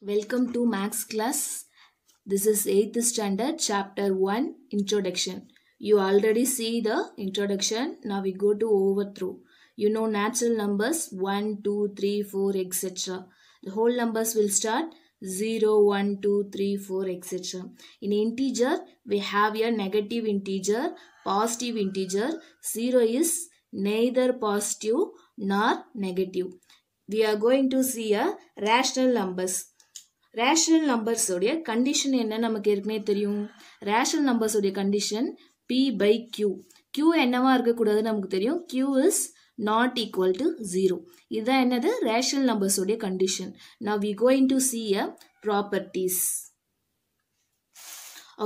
Welcome to Max class. This is 8th standard chapter 1 introduction. You already see the introduction. Now we go to overthrow. You know natural numbers 1, 2, 3, 4 etc. The whole numbers will start 0, 1, 2, 3, 4 etc. In integer we have a negative integer, positive integer. 0 is neither positive nor negative. We are going to see a rational numbers. Rational நம்பர்ஸோடைய condition என்ன நமக்கு ஏற்கனவே தெரியும் rational நம்பர்ஸோடைய condition P by Q Q என்னவா இருக்கக்கூடாதுன்னு நமக்கு தெரியும் Q is not equal to zero இதுதான் என்னது ரேஷனல் நம்பர்ஸோடைய condition now we going to see a properties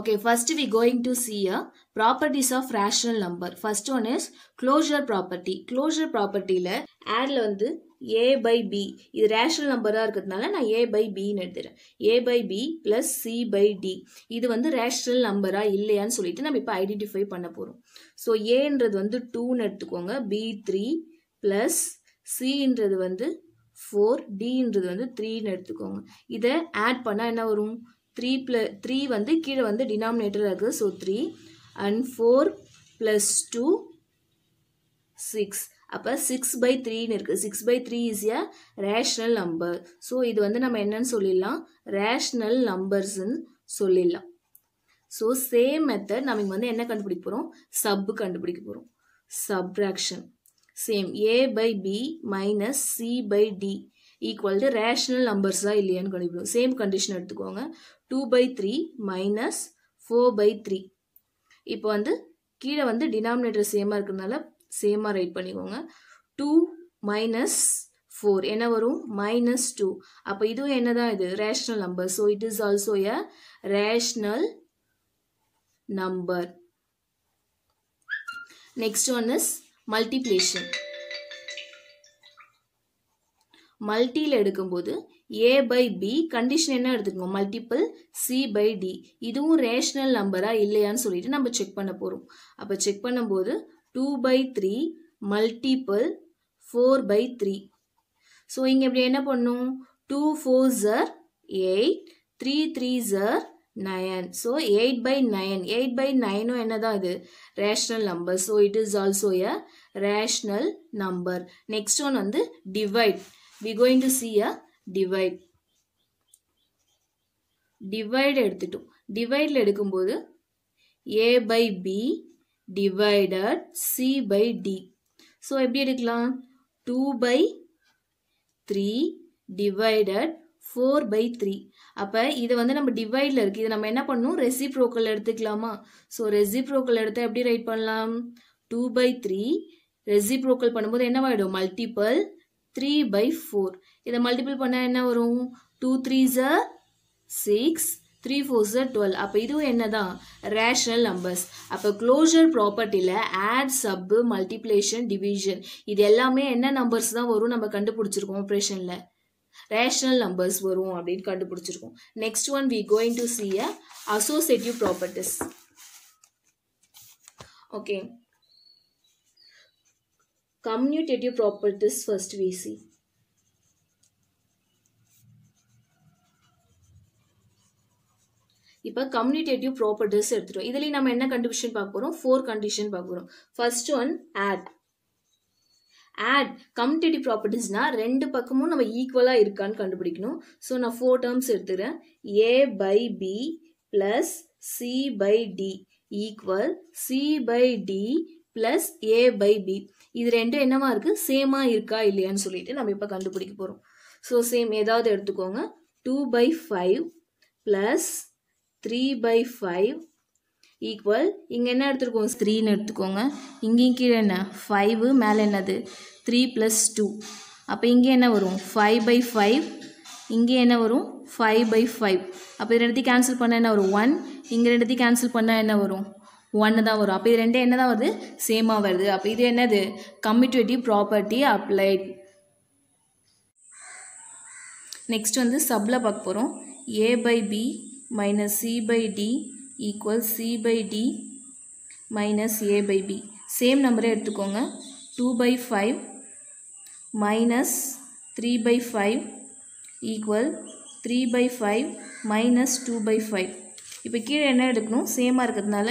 okay first we going to see a properties of rational number first one is closure property closure ப்ராப்பர்ட்டியில் ஆடில் வந்து A by B இது rational நம்பராக இருக்கிறதுனால நான் ஏ பை பின்னு எடுத்துறேன் A by B plus C by D இது வந்து ரேஷனல் நம்பராக இல்லையான்னு சொல்லிட்டு நம்ம இப்போ ஐடென்டிஃபை பண்ண போகிறோம் ஸோ ஏன்றது வந்து டூன்னு எடுத்துக்கோங்க பி த்ரீ ப்ளஸ் சின்றது வந்து ஃபோர் டின்றது வந்து த்ரீன்னு எடுத்துக்கோங்க இதை ஆட் பண்ணால் என்ன வரும் த்ரீ ப்ள த்ரீ வந்து கீழே வந்து டினாமினேட்டராக இருக்குது so three and four plus two six அப்போ சிக்ஸ் பை த்ரீன்னு இருக்குது six by three is a rational number so இது வந்து நம்ம என்னன்னு சொல்லிடலாம் ரேஷ்னல் நம்பர்ஸ்ன்னு சொல்லிடலாம் ஸோ சேம் மெத்தட் நம்ம இங்கே வந்து என்ன கண்டுபிடிக்க போகிறோம் சப்பு கண்டுபிடிக்க போகிறோம் subtraction same A by B minus C by D equal to rational நம்பர்ஸாக இல்லையான்னு கண்டுபிடிக்கும் சேம் கண்டிஷன் எடுத்துக்கோங்க two by three minus four by three இப்போ வந்து கீழே வந்து டினாமினேட்டர் சேமாக இருக்கிறதுனால சேமாக ரைட் பண்ணிக்கோங்க டூ மைனஸ் ஃபோர் என்ன வரும் மைனஸ் டூ அப்போ இதுவும் என்னதான் இது rational number so it is also a rational number next one is multiplication மல்டியில் எடுக்கும்போது ஏ பை பி கண்டிஷன் என்ன எடுத்துக்கோங்க மல்டிபிள் சி பை டி இதுவும் ரேஷ்னல் நம்பரா இல்லையான்னு சொல்லிட்டு நம்ம செக் பண்ண போகிறோம் அப்போ செக் பண்ணும்போது two by three multiple four by three so இங்கே இப்படி என்ன பண்ணும் two four are eight three three are nine so eight by nine eight by நயனும் தான் இது rational number so it is also a rational number next one வந்து divide we going to see a divide divide எடுத்துட்டோம் டிவைடில் எடுக்கும்போது A by B divided C by D. So எப்படி எடுக்கலாம் two by three divided four by three அப்போ இது வந்து நம்ம டிவைடில் இருக்குது இது நம்ம என்ன பண்ணணும் ரெசிப்ரோக்கல் எடுத்துக்கலாமா ஸோ ரெசிப்ரோக்கல் எடுத்து எப்படி ரைட் பண்ணலாம் டூ பை த்ரீ ரெசிப்ரோக்கல் பண்ணும்போது வாய்டும்? multiple த்ரீ பை ஃபோர் இதை multiple பண்ணால் என்ன வரும் two 3 is six three four are twelve அப்போ இதுவும் என்ன தான் ரேஷ்னல் நம்பர்ஸ் அப்போ க்ளோஷர் ப்ராப்பர்ட்டியில் ஆட் சப்பு மல்டிப்ளேஷன் டிவிஷன் இது எல்லாமே என்ன நம்பர்ஸ் தான் வரும் நம்ம கண்டுபிடிச்சிருக்கோம் ஆப்ரேஷனில் ரேஷ்னல் நம்பர்ஸ் வரும் அப்படின்னு கண்டுபிடிச்சிருக்கோம் next one we going to see a associative properties okay commutative properties first we see இப்போ கம்யூனிட்டேட்டிவ் ப்ராப்பர்ட்டிஸ் எடுத்துகிட்டோம் இதுலேயும் நம்ம என்ன கண்டிஷன் பார்க்க போகிறோம் ஃபோர் கண்டிஷன் பார்க்க போகிறோம் first one add add commutative ப்ராப்பர்ட்டிஸ்னால் ரெண்டு பக்கமும் நம்ம ஈக்குவலாக இருக்கான்னு கண்டுபிடிக்கணும் ஸோ நான் ஃபோர் டேர்ம்ஸ் எடுத்துக்கிறேன் A by B plus C by D equal C by D plus A by B இது ரெண்டும் என்னவா இருக்குது சேமாக இருக்கா இல்லையான்னு சொல்லிட்டு நம்ம இப்போ கண்டுபிடிக்க போகிறோம் ஸோ சேம் ஏதாவது எடுத்துக்கோங்க two by five plus three by five equal இங்கே என்ன எடுத்துருக்கோம் த்ரீன்னு எடுத்துக்கோங்க இங்கேயும் கீழே என்ன 5 மேலே என்னது த்ரீ ப்ளஸ் டூ அப்போ இங்கே என்ன வரும் ஃபைவ் பை ஃபைவ் இங்கே என்ன வரும் ஃபைவ் பை ஃபைவ் அப்போ இது cancel கேன்சல் பண்ணால் என்ன வரும் ஒன் இங்கே ரெண்டுத்தையும் கேன்சல் பண்ணால் என்ன வரும் ஒன்று தான் வரும் அப்போ இது ரெண்டே என்ன தான் வருது சேமாக வருது அப்போ இது என்னது கம்மிட்டேட்டிவ் ப்ராப்பர்ட்டி அப்ளைட் நெக்ஸ்ட் வந்து சப்பில் பார்க்க போகிறோம் A by minus c by d equals c by d minus a by b same நம்பரே எடுத்துக்கோங்க two by five minus three by five equal three by five minus two by five இப்போ கீழே என்ன எடுக்கணும் சேமாக இருக்கிறதுனால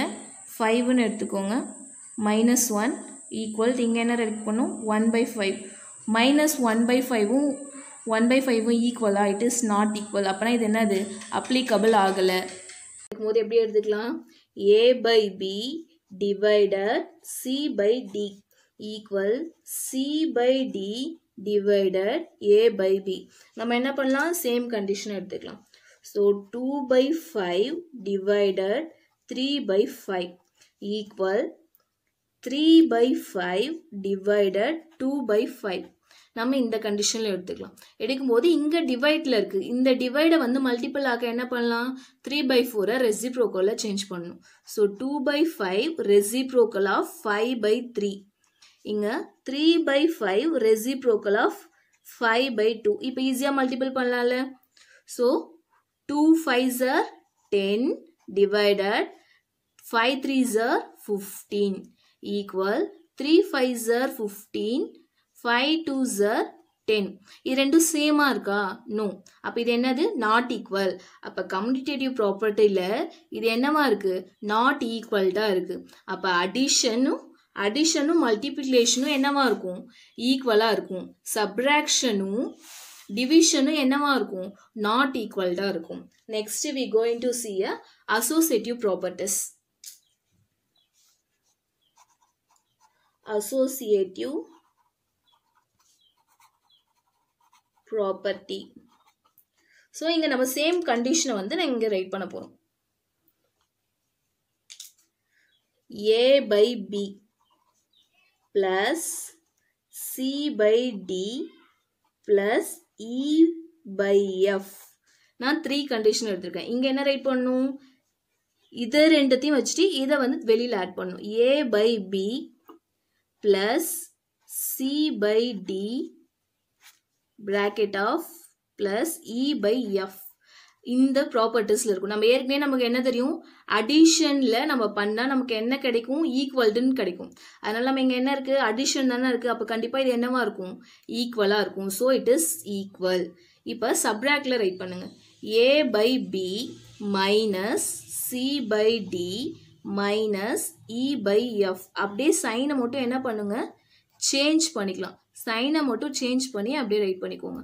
ஃபைவ்னு எடுத்துக்கோங்க மைனஸ் ஒன் ஈக்குவல் இங்கே என்ன ரெடி பண்ணும் one by five minus one by ஃபைவும் ஒன் பை ஃபைவும் ஈக்குவலா இட் இஸ் நாட் ஈக்குவல் அப்போனா இது என்னது அப்ளிகபிள் ஆகலை இருக்கும்போது எப்படி எடுத்துக்கலாம் A by B divided C by D equal C by D divided A by B நம்ம என்ன பண்ணலாம் சேம் கண்டிஷன் எடுத்துக்கலாம் so two by five divided three by five equal three by five divided two by five நம்ம இந்த கண்டிஷனில் எடுத்துக்கலாம் எடுக்கும்போது இங்கே டிவைடில் இருக்குது இந்த டிவைடை வந்து மல்டிபிள் ஆக என்ன பண்ணலாம் த்ரீ பை ஃபோரை ரெசிப்ரோக்கோவில் சேஞ்ச் பண்ணணும் so two by five reciprocal of five by three இங்கே three by five reciprocal of five by two இப்போ ஈஸியாக மல்டிபிள் பண்ணலாம்ல so two five are ten divided five three are fifteen equal three five are fifteen five two are ten இது ரெண்டும் சேமாக இருக்கா no அப்போ இது என்னது நாட் ஈக்குவல் அப்போ கம்யூனிட்டேட்டிவ் ப்ராப்பர்ட்டியில் இது என்னவா இருக்குது நாட் ஈக்குவல்டாக இருக்குது அப்போ அடிஷனும் அடிஷனும் மல்டிப்ளிகேஷனும் என்னவா இருக்கும் ஈக்குவலாக இருக்கும் சப்ராக்ஷனும் டிவிஷனும் என்னவா இருக்கும் நாட் ஈக்குவல்டாக இருக்கும் next we going to see a associative properties associative property so இங்கே நம்ம சேம் கண்டிஷனை வந்து நான் இங்கே ரைட் பண்ணப் போரும். A by B plus C by D plus E by F. நான் த்ரீ கண்டிஷன் எடுத்திருக்கேன் இங்கே என்ன ரைட் பண்ணும் இது ரெண்டுத்தையும் வச்சுட்டு இதை வந்து வெளியில் ஆட் பண்ணும் A by B plus C by D bracket of plus E by F இந்த ப்ராப்பர்ட்டிஸில் இருக்கும் நம்ம ஏற்கனவே நமக்கு என்ன தெரியும் அடிஷனில் நம்ம பண்ணால் நமக்கு என்ன கிடைக்கும் ஈக்குவல்டுன்னு கிடைக்கும் அதனால் நம்ம இங்கே என்ன இருக்குது அடிஷன் தானே இருக்குது அப்போ கண்டிப்பாக இது என்னவா இருக்கும் ஈக்குவலாக இருக்கும் ஸோ இட் இஸ் ஈக்குவல் இப்போ subtractல ரைட் பண்ணுங்கள் a by b minus c by d minus e by f அப்படியே சைனை மட்டும் என்ன பண்ணுங்கள் சேஞ்ச் பண்ணிக்கலாம் சைனை மட்டும் சேஞ்ச் பண்ணி அப்படியே ரைட் பண்ணிக்கோங்க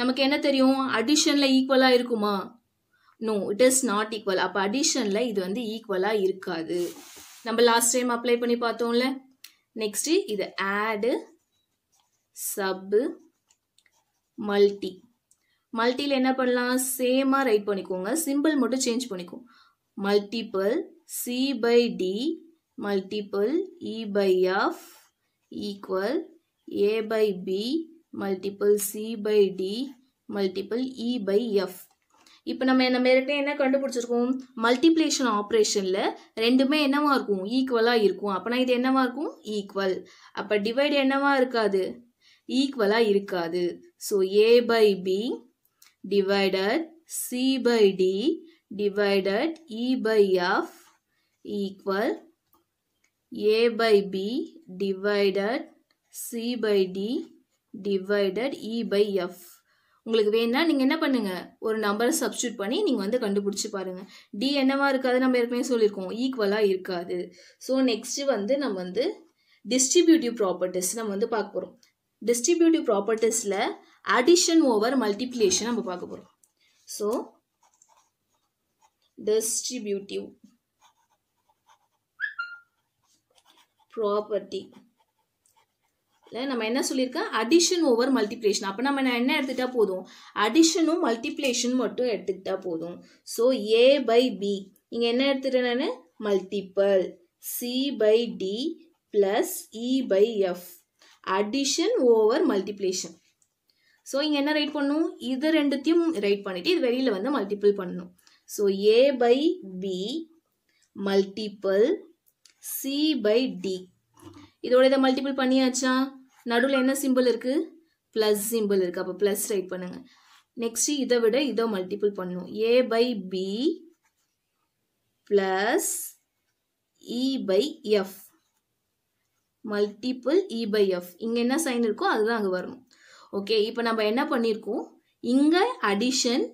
நமக்கு என்ன தெரியும் அடிஷனில் ஈக்குவலாக இருக்குமா no it is not equal அப்போ அடிஷனில் இது வந்து ஈக்குவலாக இருக்காது நம்ம லாஸ்ட் டைம் அப்ளை பண்ணி பார்த்தோம்ல நெக்ஸ்ட்டு இது ஆடு சப்பு மல்டி மல்டியில் என்ன பண்ணலாம் சேமாக ரைட் பண்ணிக்கோங்க சிம்பிள் மட்டும் சேஞ்ச் பண்ணிக்கோ multiple C by D multiple E by of equal a by b multiple c by d multiple e by f இப்போ நம்ம நம்ம ஏற்கனவே என்ன கண்டுபிடிச்சிருக்கோம் மல்டிப்ளேஷன் ஆப்ரேஷனில் ரெண்டுமே என்னவா இருக்கும் ஈக்குவலாக இருக்கும் அப்போனா இது என்னவா இருக்கும் ஈக்குவல் அப்போ டிவைடு என்னவா இருக்காது ஈக்குவலாக இருக்காது so A by B divided C by D divided E by F equal A by B divided C by D divided E by F உங்களுக்கு வேணா நீங்கள் என்ன பண்ணுங்கள் ஒரு நம்பரை சப்ஸ்டியூட் பண்ணி நீங்கள் வந்து கண்டுபிடிச்சி பாருங்கள் டி என்னவாக இருக்காது நம்ம ஏற்கனவே சொல்லியிருக்கோம் ஈக்குவலாக இருக்காது ஸோ நெக்ஸ்ட்டு வந்து நம்ம வந்து டிஸ்ட்ரிபியூட்டிவ் ப்ராப்பர்ட்டிஸ் நம்ம வந்து பார்க்க போகிறோம் டிஸ்ட்ரிபியூட்டிவ் ப்ராப்பர்ட்டிஸில் அடிஷன் ஓவர் மல்டிப்ளேஷன் நம்ம பார்க்க போகிறோம் ஸோ டிஸ்ட்ரிபியூட்டிவ் ப்ராப்பர்ட்டி இல்லை நம்ம என்ன சொல்லியிருக்கேன் அடிஷன் ஓவர் மல்டிப்ளேஷன் அப்போ நம்ம என்ன எடுத்துகிட்டா போதும் அடிஷனும் மல்டிப்ளேஷன் மட்டும் எடுத்துக்கிட்டா போதும் ஸோ ஏ பை பி இங்கே என்ன எடுத்துட்டேன் நான் multiple C by D plus E by F addition over multiplication so இங்கே என்ன ரைட் பண்ணும் இது ரெண்டுத்தையும் ரைட் பண்ணிவிட்டு இது வெளியில் வந்து மல்டிப்பிள் பண்ணணும் so A by B multiple C by D இதோட இதை மல்டிபிள் பண்ணியாச்சா நடுவில் என்ன சிம்பிள் இருக்குது ப்ளஸ் சிம்பிள் இருக்குது அப்போ ப்ளஸ் ரைட் பண்ணுங்கள் நெக்ஸ்ட் இதை விட இதை மல்டிபிள் பண்ணும் A by B plus E by F multiple E by F இங்கே என்ன சைன் இருக்கோ அதுதான் அங்கே வரணும் ஓகே இப்போ நம்ம என்ன பண்ணியிருக்கோம் இங்கே அடிஷன்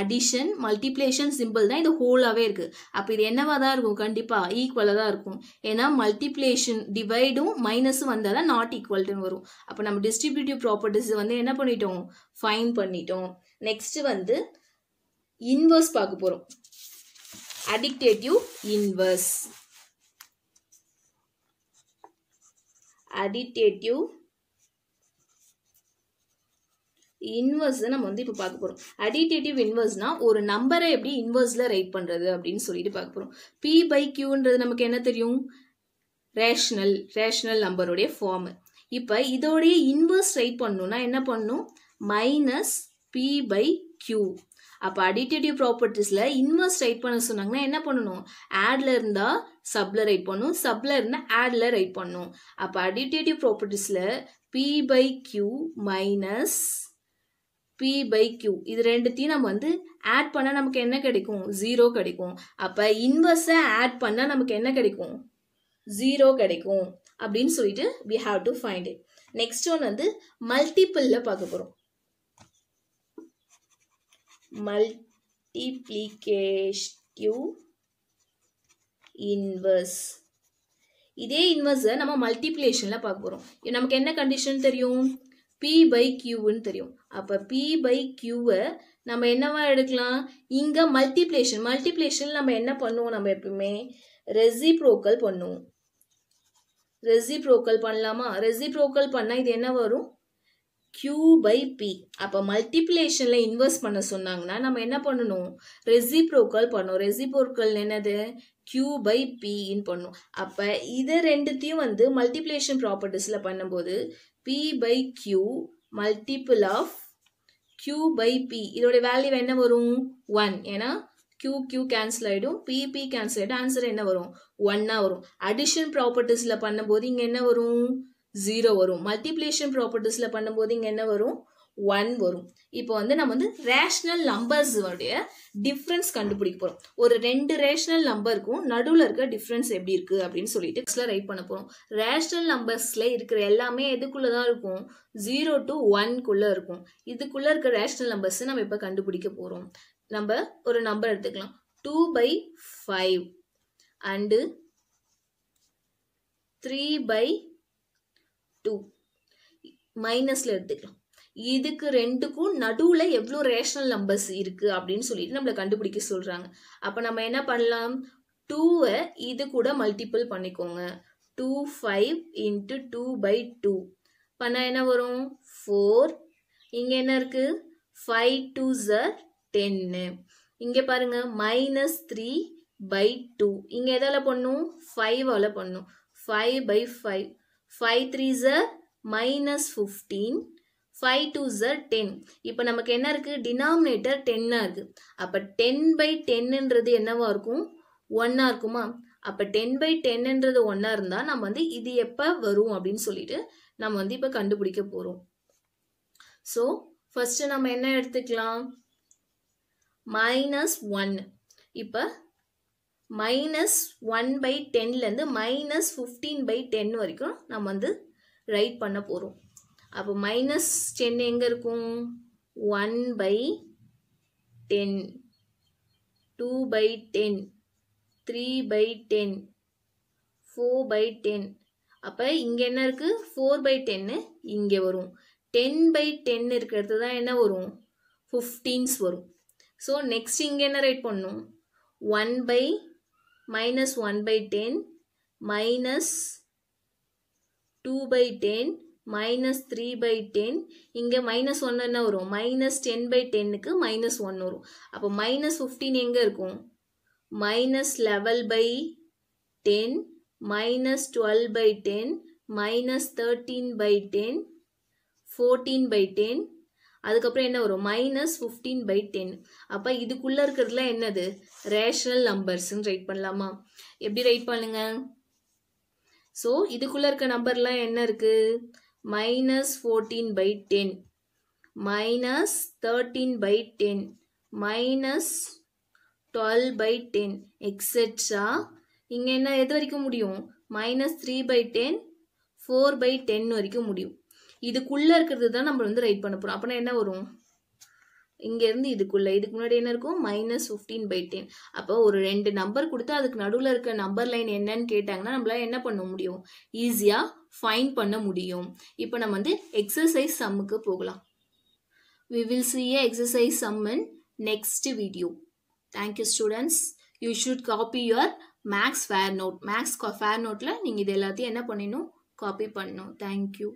அடிஷன் மல்டிப்ளேஷன் சிம்பிள் தான் இது ஹோலாகவே இருக்குது அப்போ இது என்னவாக தான் இருக்கும் கண்டிப்பாக ஈக்குவலாக தான் இருக்கும் ஏன்னா மல்டிப்ளேஷன் டிவைடும் மைனஸும் வந்தால் தான் நாட் ஈக்குவல்ட்டுன்னு வரும் அப்போ நம்ம டிஸ்ட்ரிபியூட்டிவ் properties வந்து என்ன பண்ணிட்டோம் ஃபைன் பண்ணிட்டோம் next வந்து இன்வர்ஸ் பார்க்க போகிறோம் அடிக்டேட்டிவ் இன்வர்ஸ் அடிக்டேட்டிவ் இன்வர்ஸ் நம்ம வந்து இப்போ பார்க்க போகிறோம் அடிடேட்டிவ் இன்வர்ஸ்னால் ஒரு நம்பரை எப்படி இன்வர்ஸில் ரைட் பண்ணுறது அப்படின்னு சொல்லிட்டு பார்க்க போகிறோம் பி பை கியூன்றது நமக்கு என்ன தெரியும் ரேஷ்னல் ரேஷ்னல் நம்பருடைய ஃபார்மு இப்போ இதோடைய இன்வர்ஸ் ரைட் பண்ணணுன்னா என்ன பண்ணும் மைனஸ் பி பை கியூ அப்போ அடிட்டேட்டிவ் ப்ராப்பர்ட்டிஸில் இன்வர்ஸ் ரைட் பண்ண சொன்னாங்கன்னா என்ன பண்ணணும் ஆடில் இருந்தால் சப்ல ரைட் பண்ணும் சப்ல இருந்தால் ஆடில் ரைட் பண்ணும் அப்போ அடிட்டேட்டிவ் ப்ராப்பர்ட்டிஸில் P by Q minus P by Q இது ரெண்டுத்தையும் நம்ம வந்து ஆட் பண்ணால் நமக்கு என்ன கிடைக்கும் ஜீரோ கிடைக்கும் அப்போ inverse ஆட் பண்ணால் நமக்கு என்ன கிடைக்கும் ஜீரோ கிடைக்கும் அப்படின்னு சொல்லிட்டு we have to find it next one வந்து மல்டிபிளில் பார்க்க போகிறோம் மல்டிப்ளிகேஷ்டிவ் இன்வர்ஸ் இதே இன்வர்ஸை நம்ம மல்டிப்ளேஷனில் பார்க்க போகிறோம் நமக்கு என்ன கண்டிஷன் தெரியும் பி பை உன் தெரியும் அப்போ பி பை Q நம்ம என்னவா எடுக்கலாம் இங்கே மல்டிப்ளேஷன் மல்டிப்ளேஷன் நம்ம என்ன பண்ணுவோம் நம்ம எப்பிமே reciprocal பண்ணும் reciprocal பண்ணலாமா ரெசிப்ரோக்கல் பண்ணால் இது என்ன வரும் Q பை பி அப்போ மல்டிப்ளேஷனில் இன்வெஸ்ட் பண்ண சொன்னாங்கன்னா நம்ம என்ன பண்ணணும் reciprocal பண்ணணும் reciprocal என்னது by பை பின்னு பண்ணும் அப்போ இதை ரெண்டுத்தையும் வந்து மல்டிப்ளேஷன் ப்ராப்பர்ட்டிஸில் பண்ணும்போது P by Q multiple of Q by P. இதோட வேல்யூ என்ன வரும் one Q, Q cancel cancel ஆகிடும் பிபி கேன்சல் ஆகிடும் ஆன்சர் என்ன வரும் ஒன்னாக வரும் அடிஷன் ப்ராப்பர்ட்டிஸில் பண்ணும்போது இங்கே என்ன வரும் ஜீரோ வரும் மல்டிப்ளேஷன் ப்ராப்பர்ட்டிஸில் பண்ணும்போது இங்கே என்ன வரும் ஒன் வரும் இப்போ வந்து நம்ம வந்து ரேஷ்னல் நம்பர்ஸுடைய டிஃப்ரென்ஸ் கண்டுபிடிக்க போகிறோம் ஒரு ரெண்டு ரேஷ்னல் நம்பருக்கும் நடுவில் இருக்க டிஃப்ரென்ஸ் எப்படி இருக்குது அப்படின்னு சொல்லிட்டு ரைட் பண்ண போகிறோம் ரேஷ்னல் நம்பர்ஸில் இருக்கிற எல்லாமே எதுக்குள்ளே தான் இருக்கும் ஜீரோ டு ஒன்குள்ளே இருக்கும் இதுக்குள்ளே இருக்க ரேஷ்னல் நம்பர்ஸ் நம்ம இப்போ கண்டுபிடிக்க போகிறோம் நம்ம ஒரு நம்பர் எடுத்துக்கலாம் two by five and three by two மைனஸில் எடுத்துக்கலாம் இதுக்கு ரெண்டுக்கும் நடுவில் எவ்வளோ ரேஷனல் நம்பர்ஸ் இருக்குது அப்படின்னு சொல்லிட்டு நம்மளை கண்டுபிடிக்க சொல்கிறாங்க அப்போ நம்ம என்ன பண்ணலாம் டூவை இது கூட மல்டிபிள் பண்ணிக்கோங்க two five into two by two பண்ணால் என்ன வரும் ஃபோர் இங்கே என்ன இருக்குது ஃபைவ் டூ ஜர் டென்னு இங்கே பாருங்கள் மைனஸ் த்ரீ பை டூ இங்கே எதால் பண்ணும் ஃபைவால் பண்ணும் five by five five three are minus fifteen five two are ten இப்போ நமக்கு என்ன இருக்குது டினாமினேட்டர் டென்னாக இருக்குது அப்போ டென் பை டென்னுன்றது என்னவா இருக்கும் ஒன்னாக இருக்குமா அப்போ டென் பை டென்னுன்றது ஒன்றா இருந்தால் நம்ம வந்து இது எப்போ வரும் அப்படின்னு சொல்லிட்டு நம்ம வந்து இப்போ கண்டுபிடிக்க போகிறோம் ஸோ ஃபஸ்ட்டு நம்ம என்ன எடுத்துக்கலாம் மைனஸ் ஒன் இப்போ மைனஸ் ஒன் பை டென்லேருந்து மைனஸ் ஃபிஃப்டீன் பை டென் வரைக்கும் நம்ம வந்து ரைட் பண்ண போகிறோம் அப்போ மைனஸ் டென் எங்கே இருக்கும் one by ten two by ten three by ten four by ten அப்போ இங்கே என்ன இருக்குது ஃபோர் பை டென்னு இங்கே வரும் டென் பை டென் இருக்கிறது தான் என்ன வரும் ஃபிஃப்டீன்ஸ் வரும் ஸோ நெக்ஸ்ட் இங்கே என்ன ரைட் பண்ணும் one by minus one by ten minus two by ten minus three by ten இங்கே மைனஸ் ஒன்று என்ன வரும் மைனஸ் டென் பை டென்னுக்கு மைனஸ் 1 வரும் அப்போ மைனஸ் ஃபிஃப்டீன் எங்கே இருக்கும் minus eleven by ten minus twelve by ten minus thirteen by ten fourteen by ten அதுக்கப்புறம் என்ன வரும் மைனஸ் ஃபிஃப்டீன் பை டென் அப்போ இதுக்குள்ளே இருக்கிறதுலாம் என்னது ரேஷ்னல் இன் ரைட் பண்ணலாமா எப்படி ரைட் பண்ணுங்க ஸோ இதுக்குள்ளே இருக்க நம்பர்லாம் என்ன இருக்குது minus 14 by 10 minus 13 by 10 minus 12 by 10 etc. இங்க என்ன எது வரைக்கும் முடியும் minus 3 by 10 4 by 10 வரைக்கும் முடியும் இதுக்குள்ள இருக்கிறது தான் நம்ம வந்து ரைட் பண்ண போறோம் அப்பனா என்ன வரும் இங்கேருந்து இதுக்குள்ளே இதுக்கு முன்னாடி என்ன இருக்கும் மைனஸ் ஃபிஃப்டீன் பை டென் அப்போ ஒரு ரெண்டு நம்பர் கொடுத்து அதுக்கு நடுவில் இருக்க நம்பர் லைன் என்னன்னு கேட்டாங்கன்னா நம்மளால் என்ன பண்ண முடியும் ஈஸியாக ஃபைன் பண்ண முடியும் இப்போ நம்ம வந்து எக்ஸசைஸ் சம்முக்கு போகலாம் we will see a exercise sum in next video thank you students you should copy your maths fair note maths fair நோட்டில் நீங்கள் இது எல்லாத்தையும் என்ன பண்ணிடணும் காப்பி பண்ணணும் தேங்க்யூ